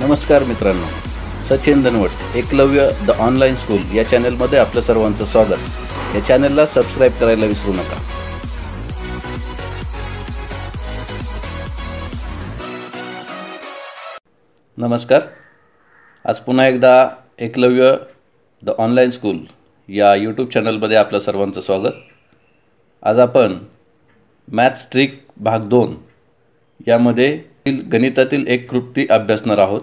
नमस्कार मित्रांनो Sachin Dhanwat Eklavya the online school या चॅनलमध्ये आपलं सर्वांचं स्वागत या चॅनलला सबस्क्राईब करायला विसरू नका नमस्कार आज पुन्हा एकदा एकलव्य द ऑनलाईन स्कूल या यूट्यूब चॅनलमध्ये आपलं सर्वांचं स्वागत आज आपण मॅथ्स ट्रिक भाग दोन यामध्ये गणितातील एक कृप्ती अभ्यासणार आहोत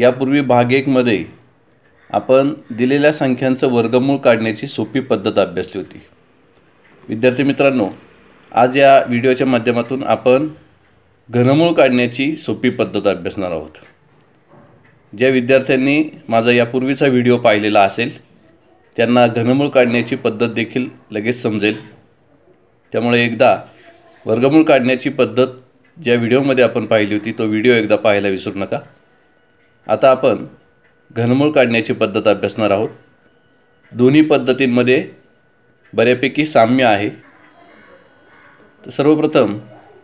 यापूर्वी भाग एकमध्ये आपण दिलेल्या संख्यांचं वर्गमूळ काढण्याची सोपी पद्धत अभ्यासली होती विद्यार्थी मित्रांनो आज या व्हिडिओच्या माध्यमातून आपण घनमूळ काढण्याची सोपी पद्धत अभ्यासणार आहोत ज्या विद्यार्थ्यांनी माझा यापूर्वीचा व्हिडिओ पाहिलेला असेल त्यांना घनमूळ काढण्याची पद्धत देखील लगेच समजेल त्यामुळे एकदा वर्गमूळ काढण्याची पद्धत ज्या व्हिडिओमध्ये आपण पाहिली होती तो व्हिडिओ एकदा पाहायला विसरू नका आता आपण घनमूळ काढण्याची पद्धत अभ्यासणार आहोत दोन्ही पद्धतींमध्ये बऱ्यापैकी साम्य आहे तर सर्वप्रथम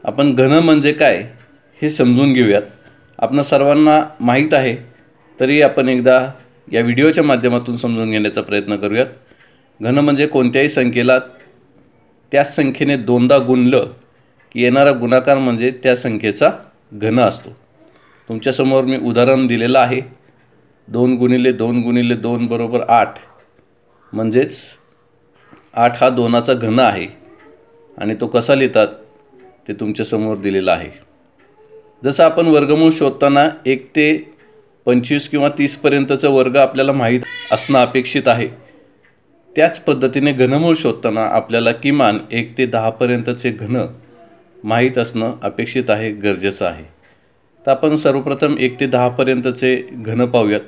आपण घन म्हणजे काय हे समजून घेऊयात आपण सर्वांना माहीत आहे तरी आपण एकदा या व्हिडिओच्या माध्यमातून समजून घेण्याचा प्रयत्न करूयात घन म्हणजे कोणत्याही संख्येला त्याच संख्येने दोनदा गुणलं की येणारा गुणाकार म्हणजे त्या संख्येचा घन असतो तुमच्यासमोर मी उदाहरण दिलेलं आहे दोन गुणिले दोन गुणिले दोन बरोबर आठ म्हणजेच आठ हा दोनाचा घन आहे आणि तो कसा लिहितात ते तुमच्यासमोर दिलेला आहे जसं आपण वर्गमूळ शोधताना एक ते पंचवीस किंवा तीसपर्यंतचा वर्ग आपल्याला माहीत असणं अपेक्षित आहे त्याच पद्धतीने घनमूळ शोधताना आपल्याला किमान एक ते दहापर्यंतचे घन माहीत असणं अपेक्षित आहे गरजेचं आहे तर आपण सर्वप्रथम एक ते दहापर्यंतचे घन पाहूयात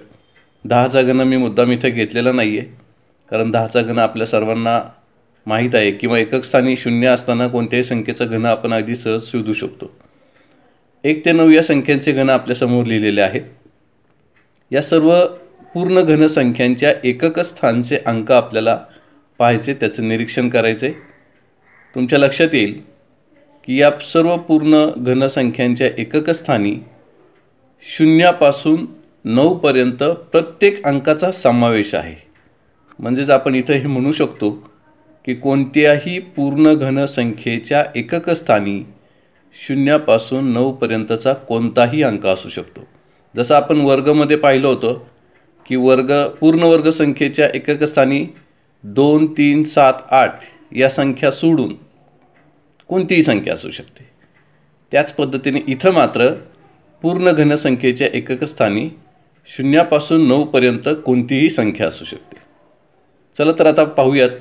दहाचा घन मी मुद्दाम इथं घेतलेला नाही आहे कारण दहाचा घन आपल्या सर्वांना माहीत आहे किंवा एकक स्थानी शून्य असताना कोणत्याही संख्येचा घन आपण अगदी सहज शोधू शकतो एक ते नऊ या संख्यांचे घन आपल्यासमोर लिहिलेले आहेत या सर्व पूर्ण घनसंख्यांच्या एकक स्थानचे अंक आपल्याला पाहायचे त्याचं निरीक्षण करायचे तुमच्या लक्षात येईल की या सर्व पूर्ण घनसंख्यांच्या एककस्थानी शून्यापासून नऊपर्यंत प्रत्येक अंकाचा समावेश आहे म्हणजेच आपण इथं हे म्हणू शकतो की कोणत्याही पूर्ण घनसंख्येच्या एककस्थानी शून्यापासून नऊपर्यंतचा कोणताही अंक असू शकतो जसं आपण वर्गमध्ये पाहिलं होतं की वर्ग पूर्ण वर्ग संख्येच्या एककस्थानी दोन तीन सात आठ या संख्या सोडून कोणतीही संख्या असू शकते त्याच पद्धतीने इथं मात्र पूर्ण घनसंख्येच्या एककस्थानी शून्यापासून नऊपर्यंत कोणतीही संख्या असू शकते चला तर आता पाहूयात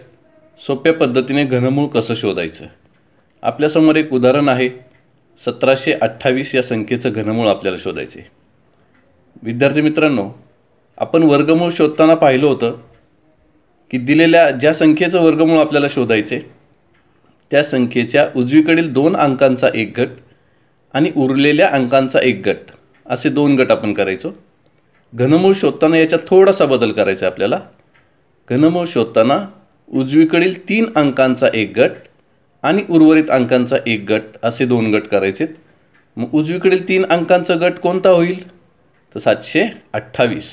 सोप्या पद्धतीने घनमूळ कसं शोधायचं आपल्यासमोर एक उदाहरण आहे सतराशे अठ्ठावीस या संख्येचं घनमूळ आपल्याला शोधायचे विद्यार्थी मित्रांनो आपण वर्गमूळ शोधताना पाहिलं होतं की दिलेल्या ज्या संख्येचं वर्गमूळ आपल्याला शोधायचे त्या संख्येच्या उजवीकडील दोन अंकांचा एक गट आणि उरलेल्या अंकांचा एक गट असे दोन गट आपण करायचो घनमूळ शोधताना याच्यात थोडासा बदल करायचा आपल्याला घनमूळ शोधताना उजवीकडील तीन अंकांचा एक गट आणि उर्वरित अंकांचा एक गट असे दोन गट करायचे मग उजवीकडील तीन अंकांचा गट कोणता होईल तर सातशे अठ्ठावीस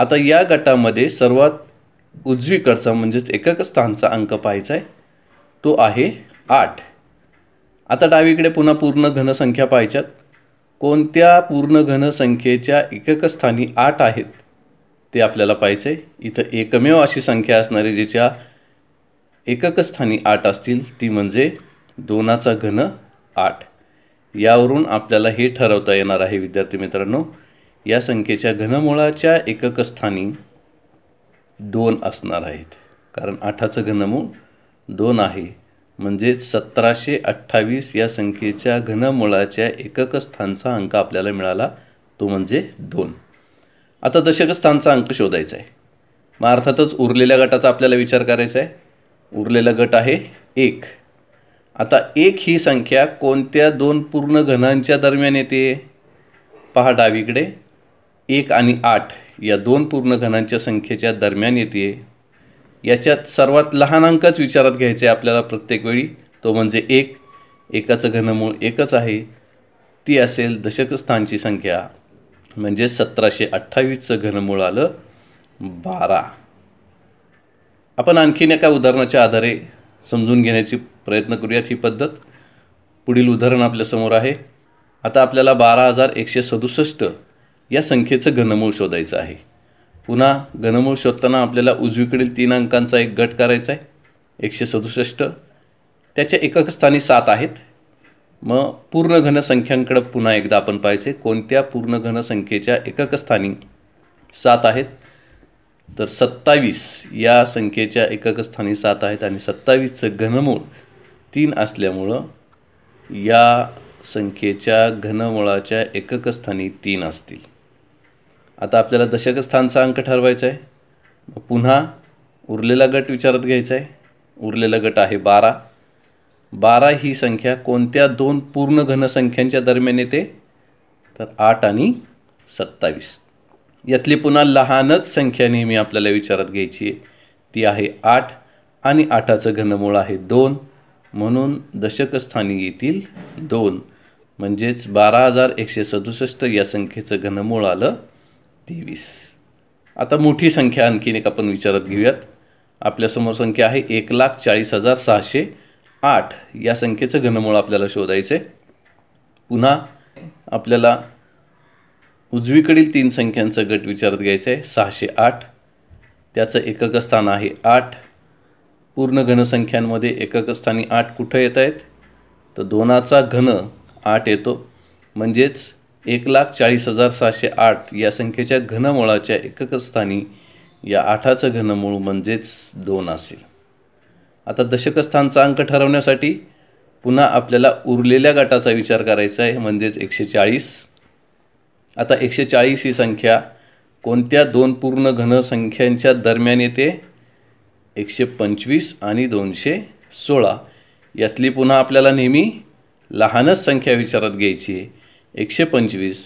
आता या गटामध्ये सर्वात उजवीकडचा म्हणजेच एकक स्थानचा अंक पाहायचा आहे तो आहे आठ आता डावीकडे पुन्हा पूर्ण घनसंख्या पाहायच्यात कोणत्या पूर्ण घनसंख्येच्या एककस्थानी आठ आहेत ते आपल्याला पाहिजे इथं एकमेव अशी संख्या असणारी ज्याच्या एककस्थानी आठ असतील ती म्हणजे दोनाचा घन आठ यावरून आपल्याला हे ठरवता येणार आहे विद्यार्थी मित्रांनो या संख्येच्या घनमुळाच्या एककस्थानी दोन असणार आहेत कारण आठाचं घनमूळ दोन आहे म्हणजेच सतराशे अठ्ठावीस या संख्येच्या घनमुळाच्या एकक स्थानचा अंक आपल्याला मिळाला तो म्हणजे दोन आता दशक स्थानचा अंक शोधायचा आहे मग अर्थातच उरलेल्या गटाचा आपल्याला विचार करायचा आहे उरलेला गट आहे एक आता एक ही संख्या कोणत्या दोन पूर्ण घनांच्या दरम्यान येते पहा डावीकडे एक आणि आठ या दोन पूर्ण घनांच्या संख्येच्या दरम्यान येते याच्यात सर्वात लहान अंकच विचारात घ्यायचे आपल्याला प्रत्येक वेळी तो म्हणजे एक एकाचं घनमूळ एकच आहे ती असेल दशकस्थानची संख्या म्हणजे सतराशे अठ्ठावीसचं घनमूळ आलं बारा आपण आणखीन एका उदाहरणाच्या आधारे समजून घेण्याची प्रयत्न करूयात ही पद्धत पुढील उदाहरण आपल्यासमोर आहे आता आपल्याला बारा हजार एकशे सदुसष्ट या संख्येचं घनमूळ शोधायचं आहे पुन्हा घनमूळ शोधताना आपल्याला उजवीकडील तीन अंकांचा एक गट करायचा आहे एकशे सदुसष्ट त्याच्या एकक स्थानी सात आहेत मग पूर्ण घनसंख्यांकडं पुन्हा एकदा आपण पाहायचे कोणत्या पूर्ण घनसंख्येच्या एकक स्थानी सात आहेत तर सत्तावीस या संख्येच्या एकक स्थानी सात आहेत आणि सत्तावीसचं घनमूळ तीन असल्यामुळं या संख्येच्या घनमुळाच्या एकक स्थानी तीन असतील आता आपल्याला दशकस्थानचा अंक ठरवायचा आहे पुन्हा उरलेला गट विचारत घ्यायचा आहे उरलेला गट आहे बारा बारा ही संख्या कोणत्या दोन पूर्ण घनसंख्यांच्या दरम्यान येते तर आठ आणि सत्तावीस यातली पुन्हा लहानच संख्या नेहमी आपल्याला विचारत घ्यायची आहे ती आहे आठ आणि आठाचं घनमूळ आहे दोन म्हणून दशकस्थानी येतील दोन म्हणजेच बारा हजार एकशे सदुसष्ट या संख्येचं घनमूळ आलं तेवीस आता मोठी संख्या आणखीन एक आपण विचारात घेऊयात आपल्यासमोर संख्या आहे एक लाख चाळीस हजार सहाशे आठ या संख्येचं घनमूळ आपल्याला शोधायचं आहे पुन्हा आपल्याला उजवीकडील तीन संख्यांचा गट विचारात घ्यायचं आहे सहाशे आठ त्याचं एकक स्थान आहे आठ पूर्ण घनसंख्यांमध्ये एकक स्थानी आठ कुठं येत आहेत तर दोनाचा घन आठ येतो म्हणजेच एक लाख चाळीस हजार सहाशे आठ या संख्येच्या घनमुळाच्या एककस्थानी या आठाचं घनमूळ म्हणजेच दोन असेल आता दशकस्थानचा अंक ठरवण्यासाठी पुन्हा आपल्याला उरलेल्या गटाचा विचार करायचा आहे म्हणजेच एकशे चाळीस आता एकशे चाळीस ही संख्या कोणत्या दोन पूर्ण घन संख्यांच्या दरम्यान येते एकशे पंचवीस आणि दोनशे सोळा यातली पुन्हा आपल्याला नेहमी लहानच संख्या विचारात घ्यायची आहे एकशे पंचवीस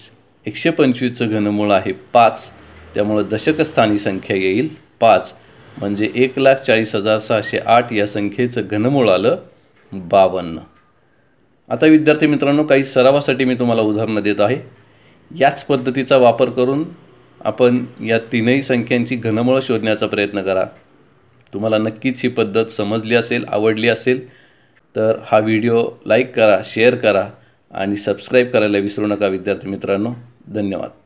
एकशे पंचवीसचं घनमूळ आहे पाच त्यामुळं दशकस्थानी संख्या येईल पाच म्हणजे एक लाख चाळीस हजार सहाशे आठ या संख्येचं घनमूळ आलं बावन्न आता विद्यार्थी मित्रांनो काही सरावासाठी मी तुम्हाला उदाहरणं देत आहे याच पद्धतीचा वापर करून आपण या तीनही संख्यांची घनमूळ शोधण्याचा प्रयत्न करा तुम्हाला नक्कीच ही पद्धत समजली असेल आवडली असेल तर हा व्हिडिओ लाईक करा शेअर करा आणि सबस्क्राईब करायला विसरू नका विद्यार्थी मित्रांनो धन्यवाद